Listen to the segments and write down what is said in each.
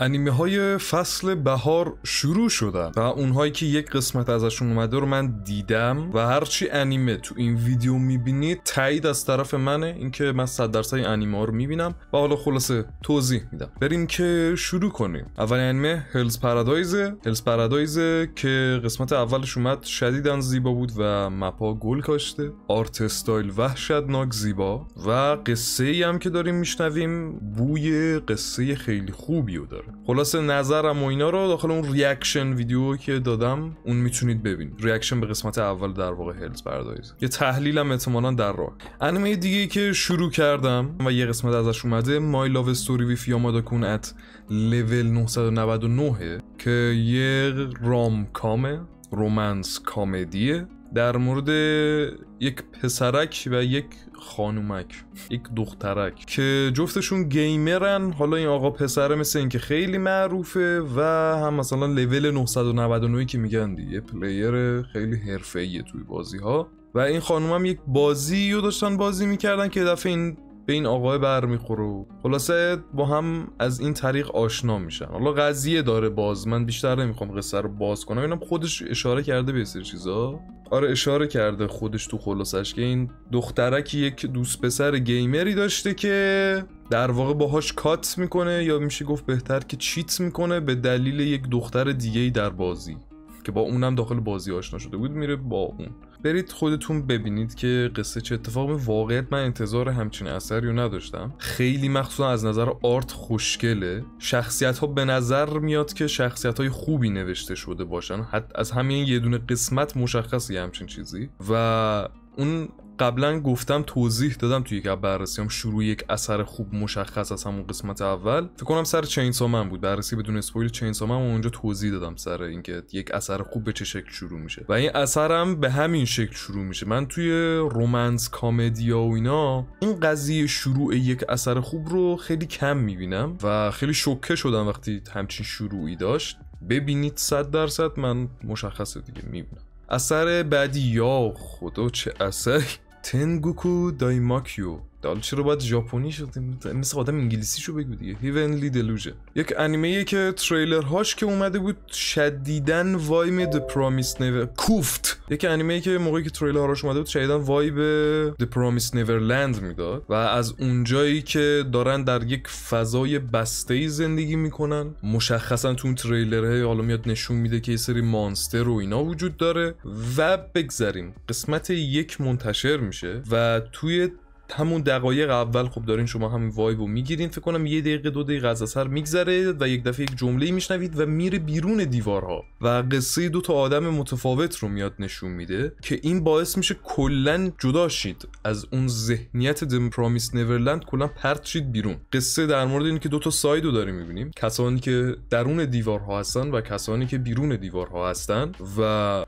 انیمه های فصل بهار شروع شدن و اونهایی که یک قسمت ازشون اومده رو من دیدم و هرچی انیمه تو این ویدیو میبینید تایید از طرف منه اینکه من صد درصد این انیمه ها رو میبینم و حالا خلاصه توضیح میدم بریم که شروع کنیم اول انیمه هلز پارادایز هلز پارادایز که قسمت اولش اومد شدیدن زیبا بود و مپا گل کاشته آرت استایل وحشتناک زیبا و قصه ای هم که داریم میشنویم بوی قصه خیلی خوبی داره خلاص نظرم و اینا رو داخل اون ریاکشن ویدیو که دادم اون میتونید ببینید ریاکشن به قسمت اول در واقع هلز بردارید یه تحلیلم احتمالا در راه انیمه دیگه که شروع کردم و یه قسمت ازش اومده مای لاو استوری ویف یامادا کون ات لول 999 که یه رام کامه رومنس کامدیه در مورد یک پسرک و یک خانومک یک دخترک که جفتشون گیمرن حالا این آقا پسره مثل اینکه خیلی معروفه و هم مثلا لول 999 که میگن دیگه پلیر خیلی حرفه‌ایه توی بازی ها و این خانوم هم یک بازی رو داشتن بازی میکردن که دفعه این به این آقای بر میخوره خلاصه با هم از این طریق آشنا میشن حالا قضیه داره باز من بیشتر نمیخوام قصه رو باز کنم اینم خودش اشاره کرده به سری چیزا آره اشاره کرده خودش تو خلاصش که این دخترک یک دوست پسر گیمری داشته که در واقع باهاش کات میکنه یا میشه گفت بهتر که چیت میکنه به دلیل یک دختر دیگه در بازی که با اونم داخل بازی آشنا شده بود میره با اون برید خودتون ببینید که قصه چه اتفاق واقعیت من انتظار همچین اثری نداشتم خیلی مخصوصا از نظر آرت خوشگله شخصیت ها به نظر میاد که شخصیت های خوبی نوشته شده باشن حتی از همین یه دونه قسمت مشخصی همچین چیزی و اون قبلا گفتم توضیح دادم توی یک هم شروع یک اثر خوب مشخص از همون قسمت اول فکر کنم سر چینسا من بود بررسی بدون اسپویل چینسا و اونجا توضیح دادم سر اینکه یک اثر خوب به چه شکل شروع میشه و این اثرم به همین شکل شروع میشه من توی رومنس کامدیا و اینا این قضیه شروع یک اثر خوب رو خیلی کم میبینم و خیلی شوکه شدم وقتی همچین شروعی داشت ببینید صد درصد من مشخصه دیگه میبینم اثر بعدی یا خدا چه اثری تنگوکو دایماکیو حالا چرا باید ژاپنی شدیم مثل آدم انگلیسی شو بگو دیگه هیونلی یک انیمه که تریلر هاش که اومده بود شدیدن وایم د پرامیس نیور کوفت یک انیمه که موقعی که تریلر هاش اومده بود شدیدن وایب د پرامیس نیورلند میداد و از اونجایی که دارن در یک فضای بسته ای زندگی میکنن مشخصا تو اون تریلره حالا میاد نشون میده که یه سری مانستر و اینا وجود داره و بگذریم قسمت یک منتشر میشه و توی همون دقایق اول خب دارین شما همین وایبو میگیرین فکر کنم یه دقیقه دو دقیقه از اثر میگذره و یک دفعه یک جمله میشنوید و میره بیرون دیوارها و قصه دو تا آدم متفاوت رو میاد نشون میده که این باعث میشه کلا جدا شید از اون ذهنیت دم پرامیس نورلند کلا پرت شید بیرون قصه در مورد اینه که دو تا ساید رو داریم میبینیم کسانی که درون دیوارها هستن و کسانی که بیرون دیوارها هستن و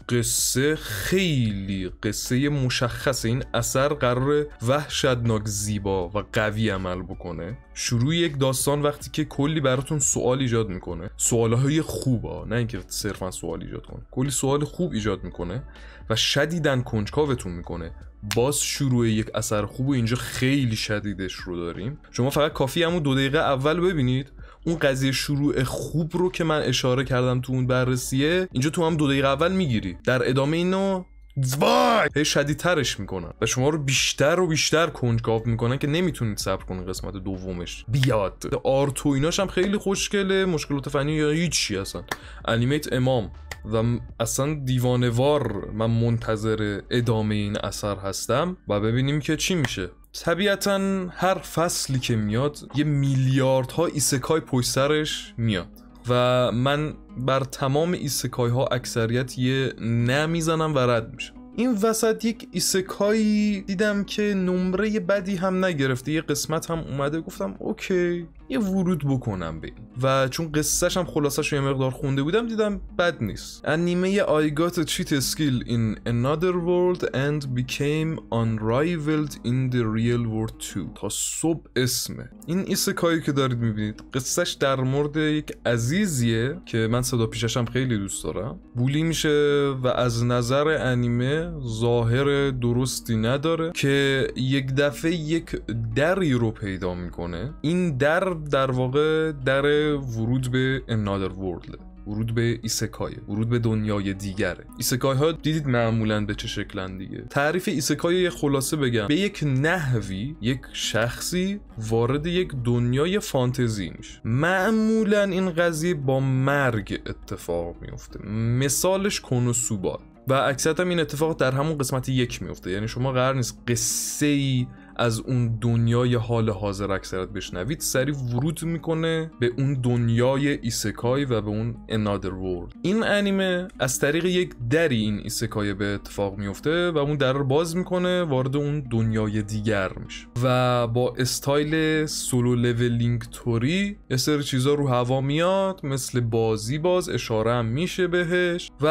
قصه خیلی قصه مشخص این اثر قرار وحش وحشتناک زیبا و قوی عمل بکنه شروع یک داستان وقتی که کلی براتون سوال ایجاد میکنه سوالهای ها نه اینکه صرفا سوال ایجاد کنه کلی سوال خوب ایجاد میکنه و شدیدن کنجکاوتون میکنه باز شروع یک اثر خوب و اینجا خیلی شدیدش رو داریم شما فقط کافی همون دو دقیقه اول ببینید اون قضیه شروع خوب رو که من اشاره کردم تو اون بررسیه اینجا تو هم دو دقیقه اول میگیری در ادامه اینو وای هی شدیدترش میکنن و شما رو بیشتر و بیشتر کنجکاو میکنن که نمیتونید صبر کنید قسمت دومش بیاد آرتو ایناش هم خیلی خوشگله مشکلات فنی یا هیچی اصلا انیمیت امام و اصلا دیوانوار من منتظر ادامه این اثر هستم و ببینیم که چی میشه طبیعتا هر فصلی که میاد یه میلیاردها ایسکای پشت سرش میاد و من بر تمام ایسکای ها اکثریت یه نمیزنم میزنم و رد میشم این وسط یک ایسکایی دیدم که نمره بدی هم نگرفته یه قسمت هم اومده گفتم اوکی یه ورود بکنم به این و چون قصهش هم خلاصش یه مقدار خونده بودم دیدم بد نیست انیمه I got a cheat skill in another world and became unrivaled in the real world too تا صبح اسمه این ایسکایی که دارید میبینید قصهش در مورد یک عزیزیه که من صدا پیششم خیلی دوست دارم بولی میشه و از نظر انیمه ظاهر درستی نداره که یک دفعه یک دری رو پیدا میکنه این در در واقع در ورود به another world ورود به ایسکای ورود به دنیای دیگره ایسکای ها دیدید معمولا به چه شکلن دیگه تعریف ایسکای یه خلاصه بگم به یک نحوی یک شخصی وارد یک دنیای فانتزی میشه معمولا این قضیه با مرگ اتفاق میفته مثالش کنوسوبا و اکثرا این اتفاق در همون قسمت یک میفته یعنی شما قرار نیست قصه ای از اون دنیای حال حاضر اکثرت بشنوید سریع ورود میکنه به اون دنیای ایسکای و به اون انادر ورلد این انیمه از طریق یک دری این ایسکای به اتفاق میفته و اون در رو باز میکنه وارد اون دنیای دیگر میشه و با استایل سولو لولینگ توری یه سری چیزا رو هوا میاد مثل بازی باز اشاره هم میشه بهش و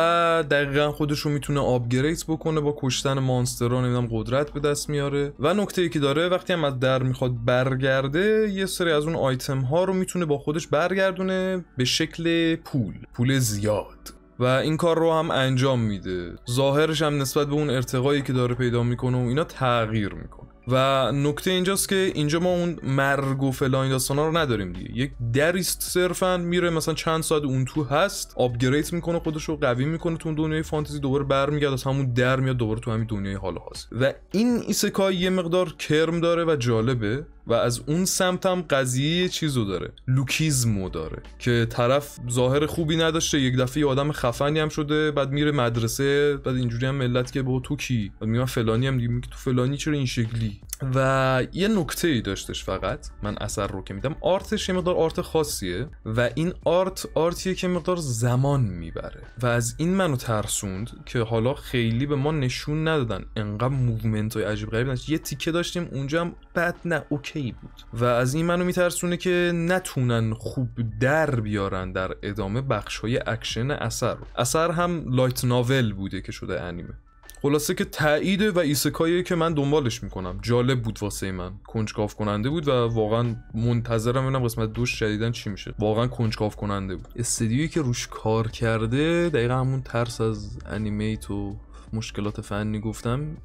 دقیقا خودش رو میتونه آپگرید بکنه با کشتن مانسترها نمیدونم قدرت به دست میاره و نکته که داره وقتی هم از در میخواد برگرده یه سری از اون آیتم ها رو میتونه با خودش برگردونه به شکل پول پول زیاد و این کار رو هم انجام میده ظاهرش هم نسبت به اون ارتقایی که داره پیدا میکنه و اینا تغییر میکنه و نکته اینجاست که اینجا ما اون مرگ و فلان داستانا رو نداریم دیگه یک دریست صرفا میره مثلا چند ساعت اون تو هست آپگرید میکنه خودش رو قوی میکنه تو دنیای فانتزی دوباره برمیگرده از همون در میاد دوباره تو همین دنیای حال حاضر و این ایسکای یه مقدار کرم داره و جالبه و از اون سمت هم قضیه چیزو داره لوکیزمو داره که طرف ظاهر خوبی نداشته یک دفعه آدم خفنی هم شده بعد میره مدرسه بعد اینجوری هم ملت که با تو کی بعد میگم فلانی هم دیگه تو فلانی چرا این شکلی و یه نکته ای داشتش فقط من اثر رو که میدم آرتش یه مقدار آرت خاصیه و این آرت آرتیه که مقدار زمان میبره و از این منو ترسوند که حالا خیلی به ما نشون ندادن انقدر موومنت های عجیب غریب یه تیکه داشتیم اونجا هم بد نه اوکی بود و از این منو میترسونه که نتونن خوب در بیارن در ادامه بخش های اکشن اثر رو اثر هم لایت ناول بوده که شده انیمه خلاصه که تاییده و ایسکاییه که من دنبالش میکنم جالب بود واسه من کنجکاف کننده بود و واقعا منتظرم ببینم قسمت دوش شدیدن چی میشه واقعا کنجکاف کننده بود استدیوی که روش کار کرده دقیقا همون ترس از انیمیت و مشکلات فنی گفتم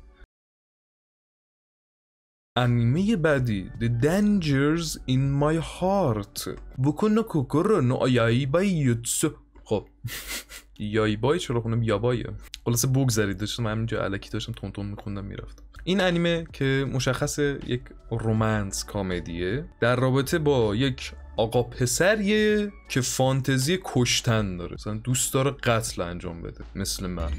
انیمه بعدی The Dangers in My Heart بکنو کوکر نو آیایی با یوتسو خب یایبای چرا خوندم یابایه خلاصه بگذرید داشتم همینجا علکی داشتم تون میخوندم میرفت این انیمه که مشخص یک رومنس کامدیه در رابطه با یک آقا پسریه که فانتزی کشتن داره مثلا دوست داره قتل انجام بده مثل من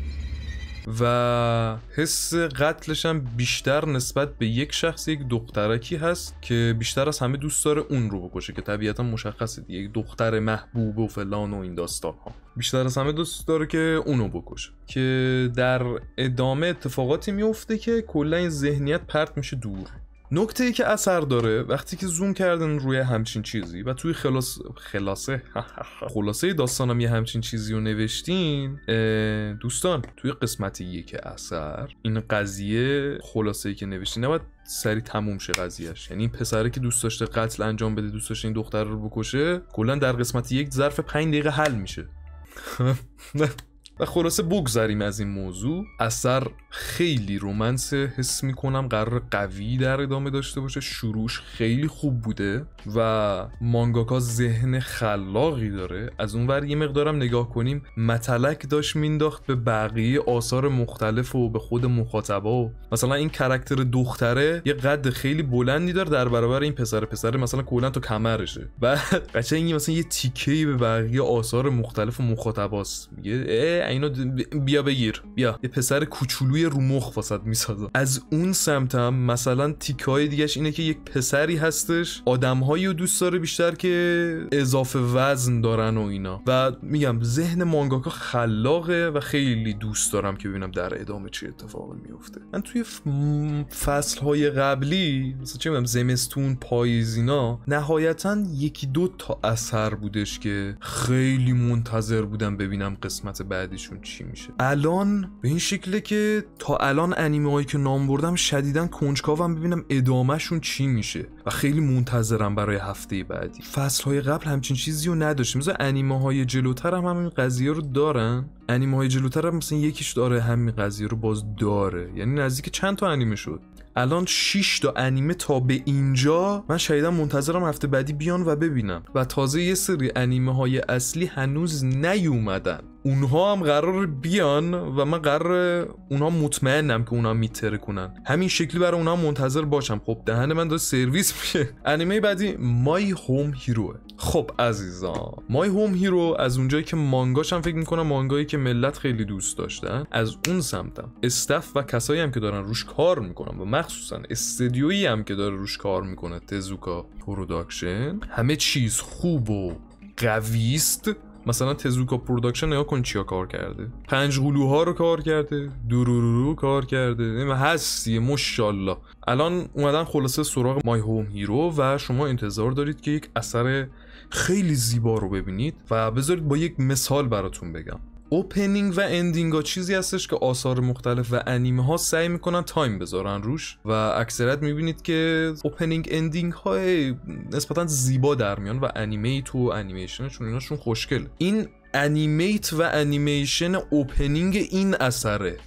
و حس قتلش هم بیشتر نسبت به یک شخص یک دخترکی هست که بیشتر از همه دوست داره اون رو بکشه که طبیعتا مشخصه دیگه یک دختر محبوب و فلان و این داستان ها بیشتر از همه دوست داره که اونو بکشه که در ادامه اتفاقاتی میفته که کلا این ذهنیت پرت میشه دور نکته ای که اثر داره وقتی که زوم کردن روی همچین چیزی و توی خلاص خلاصه خلاصه داستانم یه همچین چیزی رو نوشتین دوستان توی قسمت یک اثر این قضیه خلاصه ای که نوشتین نباید سری تموم شه قضیهش یعنی این پسره که دوست داشته قتل انجام بده دوست داشته این دختر رو بکشه کلا در قسمت یک ظرف پنج دقیقه حل میشه و خلاصه بگذریم از این موضوع اثر خیلی رومنس حس میکنم قرار قوی در ادامه داشته باشه شروعش خیلی خوب بوده و مانگاکا ذهن خلاقی داره از اون ور یه مقدارم نگاه کنیم متلک داشت مینداخت به بقیه آثار مختلف و به خود مخاطبا و مثلا این کرکتر دختره یه قد خیلی بلندی داره در برابر این پسر پسره مثلا کلا تو کمرشه و این مثلا یه تیکه به بقیه آثار مختلف و مخاطباست یه اینو بیا بگیر بیا یه پسر کوچولوی رو مخ میسازم از اون سمتم مثلا تیکای دیگهش اینه که یک پسری هستش آدمهایی رو دوست داره بیشتر که اضافه وزن دارن و اینا و میگم ذهن مانگاکا خلاقه و خیلی دوست دارم که ببینم در ادامه چه اتفاقی میفته من توی فصل های قبلی مثلا چه میگم زمستون پاییز اینا نهایتا یکی دو تا اثر بودش که خیلی منتظر بودم ببینم قسمت بعدیشون چی میشه الان به این شکله که تا الان انیمه هایی که نام بردم شدیدا کنجکاوم ببینم ادامهشون چی میشه و خیلی منتظرم برای هفته بعدی فصل های قبل همچین چیزی رو نداشتیم مثلا انیمه های جلوتر هم همین قضیه رو دارن انیمه های جلوتر هم مثلا یکیش داره همین قضیه رو باز داره یعنی نزدیک چند تا انیمه شد الان 6 تا انیمه تا به اینجا من شاید منتظرم هفته بعدی بیان و ببینم و تازه یه سری انیمه های اصلی هنوز نیومدن اونها هم قرار بیان و من قرار اونها مطمئنم که اونها کنن همین شکلی برای اونها منتظر باشم خب دهن من داره سرویس میشه انیمه بعدی مای هوم هیروه خب عزیزان مای هوم هیرو از اونجایی که مانگاش هم فکر میکنم مانگایی که ملت خیلی دوست داشتن از اون سمتم استف و کسایی هم که دارن روش کار میکنن و مخصوصا استدیویی هم که داره روش کار میکنه تزوکا پروداکشن همه چیز خوب و قویست مثلا تزوکا پروداکشن نگاه کن چیا کار کرده پنج قلوها رو کار کرده دورورورو کار کرده هستیه هست مشالله الان اومدن خلاصه سراغ مای هوم هیرو و شما انتظار دارید که یک اثر خیلی زیبا رو ببینید و بذارید با یک مثال براتون بگم اوپنینگ و اندینگ ها چیزی هستش که آثار مختلف و انیمه ها سعی میکنن تایم بذارن روش و اکثرت میبینید که اوپنینگ اندینگ های نسبتا زیبا در میان و انیمه تو انیمیشنشون ایناشون خوشکل این انیمیت و انیمیشن اوپنینگ این اثره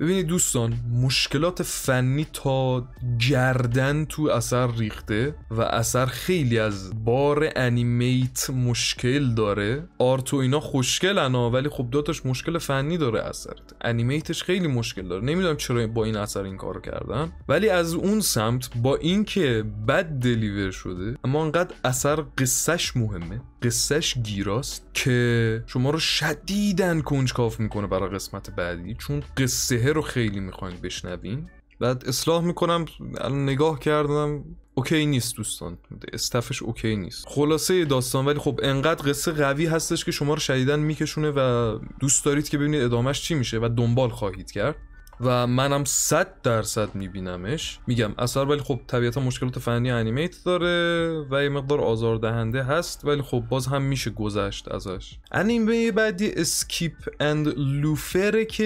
ببینید دوستان مشکلات فنی تا گردن تو اثر ریخته و اثر خیلی از بار انیمیت مشکل داره آرت و اینا خوشگلن انا ولی خب داتش مشکل فنی داره اثر انیمیتش خیلی مشکل داره نمیدونم چرا با این اثر این کار کردن ولی از اون سمت با اینکه بد دلیور شده اما انقدر اثر قصهش مهمه قصهش گیراست که شما رو شدیدن کنجکاف میکنه برای قسمت بعدی چون قصه رو خیلی میخواین بشنوین بعد اصلاح میکنم الان نگاه کردم اوکی نیست دوستان استفش اوکی نیست خلاصه داستان ولی خب انقدر قصه قوی هستش که شما رو شدیدن میکشونه و دوست دارید که ببینید ادامهش چی میشه و دنبال خواهید کرد و منم 100 درصد میبینمش میگم اثر ولی خب طبیعتا مشکلات فنی انیمیت داره و یه مقدار آزار دهنده هست ولی خب باز هم میشه گذشت ازش انیمه بعدی اسکیپ اند لوفره که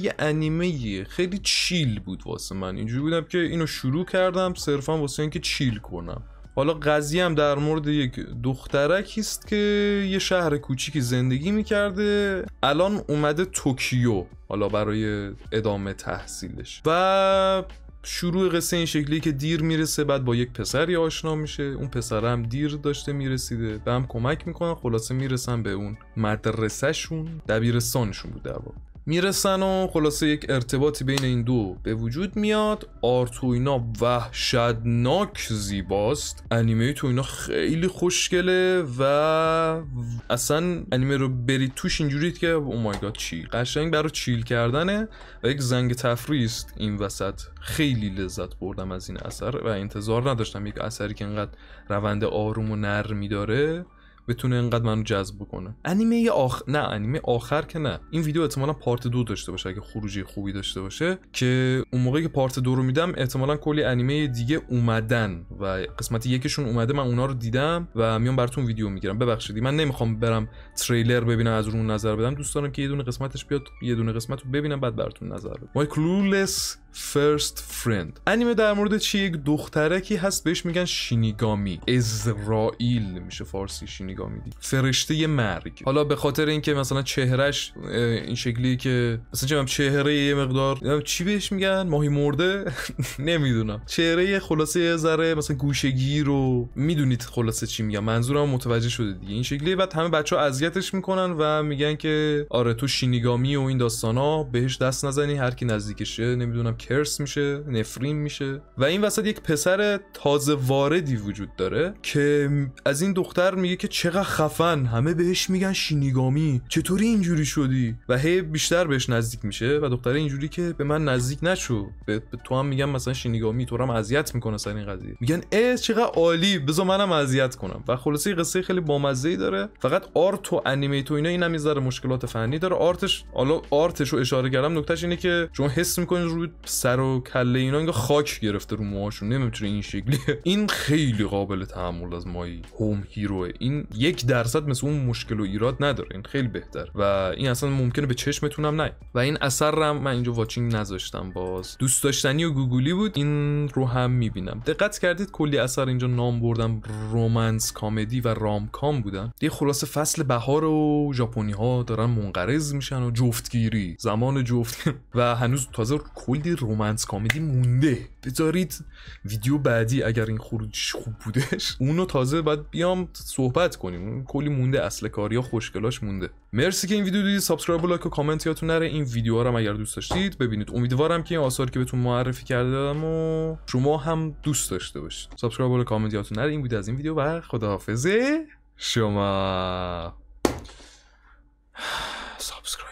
یه انیمه خیلی چیل بود واسه من اینجوری بودم که اینو شروع کردم صرفا واسه اینکه چیل کنم حالا قضیه هم در مورد یک دخترک است که یه شهر کوچیکی زندگی میکرده الان اومده توکیو حالا برای ادامه تحصیلش و شروع قصه این شکلی که دیر میرسه بعد با یک پسری آشنا میشه اون پسر هم دیر داشته میرسیده به هم کمک میکنن خلاصه میرسن به اون مدرسهشون دبیرستانشون بود در میرسن و خلاصه یک ارتباطی بین این دو به وجود میاد اینا وحشتناک زیباست انیمه تو اینا خیلی خوشگله و اصلا انیمه رو برید توش اینجورید که او مای گاد چی قشنگ برای چیل کردنه و یک زنگ تفریست است این وسط خیلی لذت بردم از این اثر و انتظار نداشتم یک اثری که اینقدر روند آروم و نرمی داره بتونه اینقدر منو جذب بکنه انیمه آخر نه انیمه آخر که نه این ویدیو احتمالا پارت دو داشته باشه اگه خروجی خوبی داشته باشه که اون موقعی که پارت دو رو میدم احتمالا کلی انیمه دیگه اومدن و قسمت یکشون اومده من اونا رو دیدم و میام براتون ویدیو میگیرم ببخشید من نمیخوام برم تریلر ببینم از اون نظر بدم دوست دارم که یه دونه قسمتش بیاد یه دونه قسمت رو ببینم بعد براتون نظر بدم ما first Friend انیمه در مورد چی یک دخترکی هست بهش میگن شینیگامی ازرائیل میشه فارسی شینیگامی دی فرشته مرگ حالا به خاطر اینکه مثلا چهرش این شکلی که مثلا چهره یه مقدار چی بهش میگن ماهی مرده نمیدونم چهره خلاصه یه ذره مثلا گوشگیر رو میدونید خلاصه چی میگم منظورم متوجه شده دیگه این شکلی بعد همه بچه اذیتش میکنن و میگن که آره تو شینیگامی و این داستانا بهش دست نزنی هر کی نزدیکشه نمیدونم کرس میشه نفرین میشه و این وسط یک پسر تازه واردی وجود داره که از این دختر میگه که چقدر خفن همه بهش میگن شینیگامی چطوری اینجوری شدی و هی بیشتر بهش نزدیک میشه و دختره اینجوری که به من نزدیک نشو به تو هم میگن مثلا شینیگامی تو هم اذیت میکنه سر این قضیه میگن اه چقدر عالی بذار منم اذیت کنم و خلاصه قصه خیلی بامزه ای داره فقط آرت و انیمیت و اینا این مشکلات فنی داره آرتش حالا آرتش رو اشاره کردم نکتهش اینه که شما حس میکنید روی سر و کله اینا انگار خاک گرفته رو موهاشون نمیتونه این شکلیه این خیلی قابل تحمل از مای هوم هیرو این یک درصد مثل اون مشکل و ایراد نداره این خیلی بهتر و این اصلا ممکنه به چشمتونم نی. و این اثر رو من اینجا واچینگ نذاشتم باز دوست داشتنی و گوگلی بود این رو هم میبینم دقت کردید کلی اثر اینجا نام بردم رومنس کامدی و رام کام بودن یه خلاصه فصل بهار و ژاپنی ها دارن منقرض میشن و جفتگیری زمان جفت و هنوز تازه کلی رومنس کامیدی مونده بذارید ویدیو بعدی اگر این خروجش خوب بودش اونو تازه باید بیام صحبت کنیم کلی مونده اصل ها خوشگلاش مونده مرسی که این ویدیو دیدید سابسکرایب و لایک و کامنت نره این ویدیو رو اگر دوست داشتید ببینید امیدوارم که این آثار که بهتون معرفی کردم و شما هم دوست داشته باشید سابسکرایب و لایک کامنت نره این بود از این ویدیو و خداحافظه شما سابسکرایب